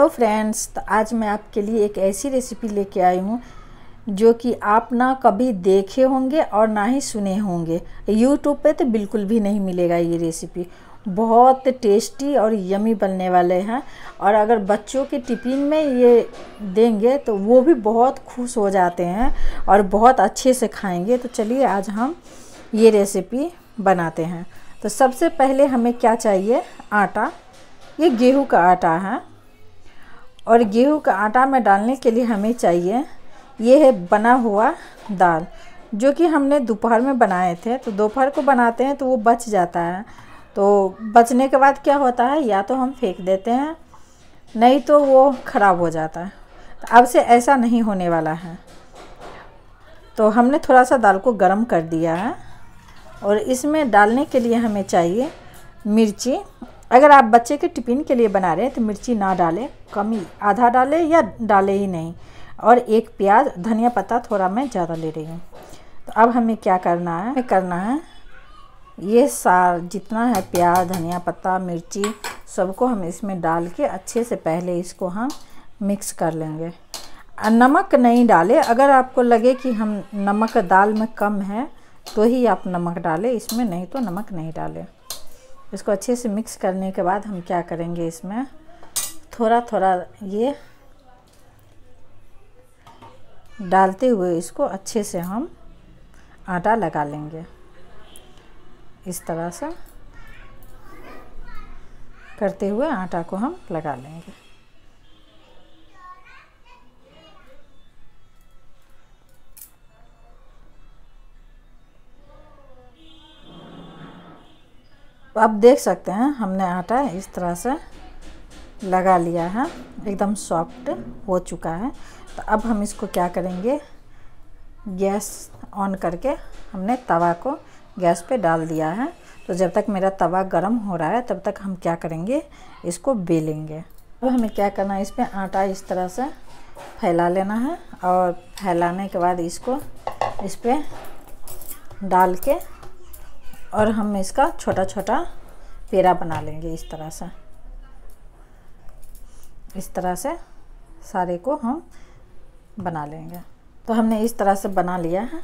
hello friends तो आज मैं आपके लिए एक ऐसी रेसिपी लेके आई हूँ जो कि आप ना कभी देखे होंगे और ना ही सुने होंगे यूट्यूब पे तो बिल्कुल भी नहीं मिलेगा ये रेसिपी बहुत टेस्टी और यमी बनने वाले हैं और अगर बच्चों के टिफिन में ये देंगे तो वो भी बहुत खुश हो जाते हैं और बहुत अच्छे से खाएंगे तो चलिए आज हम ये रेसिपी बनाते हैं तो सबसे पहले हमें क्या चाहिए आटा ये गेहूँ का आटा है और गेहूँ का आटा में डालने के लिए हमें चाहिए ये है बना हुआ दाल जो कि हमने दोपहर में बनाए थे तो दोपहर को बनाते हैं तो वो बच जाता है तो बचने के बाद क्या होता है या तो हम फेंक देते हैं नहीं तो वो ख़राब हो जाता है तो अब से ऐसा नहीं होने वाला है तो हमने थोड़ा सा दाल को गर्म कर दिया है और इसमें डालने के लिए हमें चाहिए मिर्ची अगर आप बच्चे के टिफिन के लिए बना रहे हैं तो मिर्ची ना डालें कम ही आधा डालें या डालें ही नहीं और एक प्याज धनिया पत्ता थोड़ा मैं ज़्यादा ले रही हूँ तो अब हमें क्या करना है करना है ये सार जितना है प्याज धनिया पत्ता मिर्ची सबको हम इसमें डाल के अच्छे से पहले इसको हम मिक्स कर लेंगे नमक नहीं डालें अगर आपको लगे कि हम नमक दाल में कम है तो ही आप नमक डालें इसमें नहीं तो नमक नहीं डालें इसको अच्छे से मिक्स करने के बाद हम क्या करेंगे इसमें थोड़ा थोड़ा ये डालते हुए इसको अच्छे से हम आटा लगा लेंगे इस तरह से करते हुए आटा को हम लगा लेंगे तो आप देख सकते हैं हमने आटा इस तरह से लगा लिया है एकदम सॉफ्ट हो चुका है तो अब हम इसको क्या करेंगे गैस ऑन करके हमने तवा को गैस पे डाल दिया है तो जब तक मेरा तवा गर्म हो रहा है तब तक हम क्या करेंगे इसको बेलेंगे अब हमें क्या करना है इस पर आटा इस तरह से फैला लेना है और फैलाने के बाद इसको इस पर डाल के और हम इसका छोटा छोटा पेड़ा बना लेंगे इस तरह से इस तरह से सारे को हम बना लेंगे तो हमने इस तरह से बना लिया है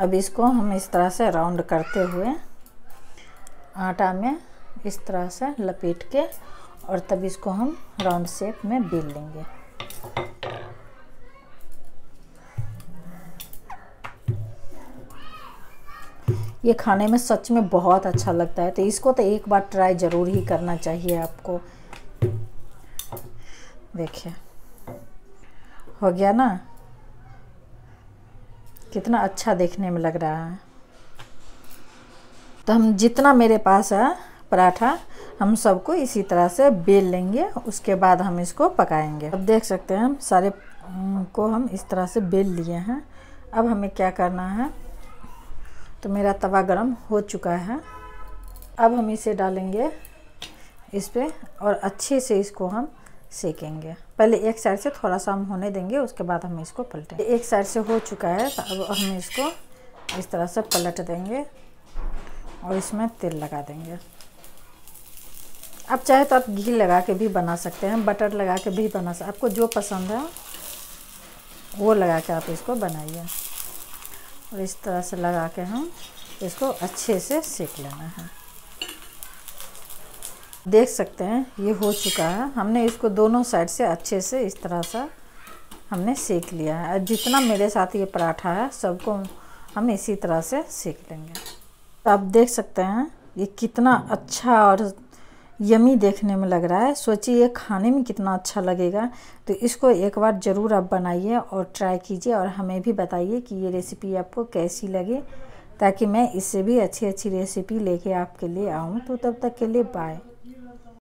अब इसको हम इस तरह से राउंड करते हुए आटा में इस तरह से लपेट के और तब इसको हम राउंड शेप में बेल लेंगे ये खाने में सच में बहुत अच्छा लगता है तो इसको तो एक बार ट्राई ज़रूर ही करना चाहिए आपको देखिए हो गया ना कितना अच्छा देखने में लग रहा है तो हम जितना मेरे पास है पराठा हम सबको इसी तरह से बेल लेंगे उसके बाद हम इसको पकाएंगे अब देख सकते हैं हम सारे को हम इस तरह से बेल लिए हैं अब हमें क्या करना है तो मेरा तवा गरम हो चुका है अब हम इसे डालेंगे इस पर और अच्छे से इसको हम सेकेंगे पहले एक साइड से थोड़ा सा हम होने देंगे उसके बाद हम इसको पलटेंगे एक साइड से हो चुका है तो अब हम इसको इस तरह से पलट देंगे और इसमें तेल लगा देंगे आप चाहे तो आप घी लगा के भी बना सकते हैं बटर लगा के भी बना सकते आपको जो पसंद है वो लगा के आप इसको बनाइए और इस तरह से लगा के हम इसको अच्छे से सेक लेना है देख सकते हैं ये हो चुका है हमने इसको दोनों साइड से अच्छे से इस तरह से हमने सेक लिया है जितना मेरे साथ ये पराठा है सबको हम इसी तरह से सेक लेंगे तो आप देख सकते हैं ये कितना अच्छा और यमी देखने में लग रहा है सोचिए ये खाने में कितना अच्छा लगेगा तो इसको एक बार ज़रूर आप बनाइए और ट्राई कीजिए और हमें भी बताइए कि ये रेसिपी आपको कैसी लगे ताकि मैं इससे भी अच्छी अच्छी रेसिपी लेके आपके लिए आऊँ तो तब तक के लिए बाय